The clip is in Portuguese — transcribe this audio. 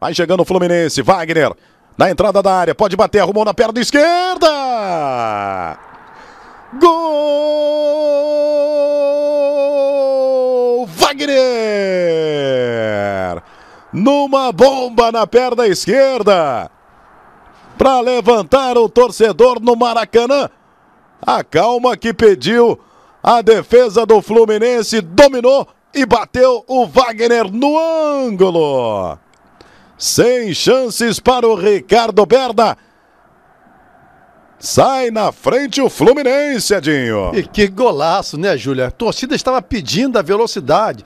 Vai chegando o Fluminense, Wagner. Na entrada da área, pode bater, arrumou na perna esquerda. Gol! Wagner! Numa bomba na perna esquerda. Para levantar o torcedor no Maracanã. A calma que pediu a defesa do Fluminense dominou e bateu o Wagner no ângulo. Sem chances para o Ricardo Berda. Sai na frente o Fluminense, Edinho. E que golaço, né, Júlia? A torcida estava pedindo a velocidade.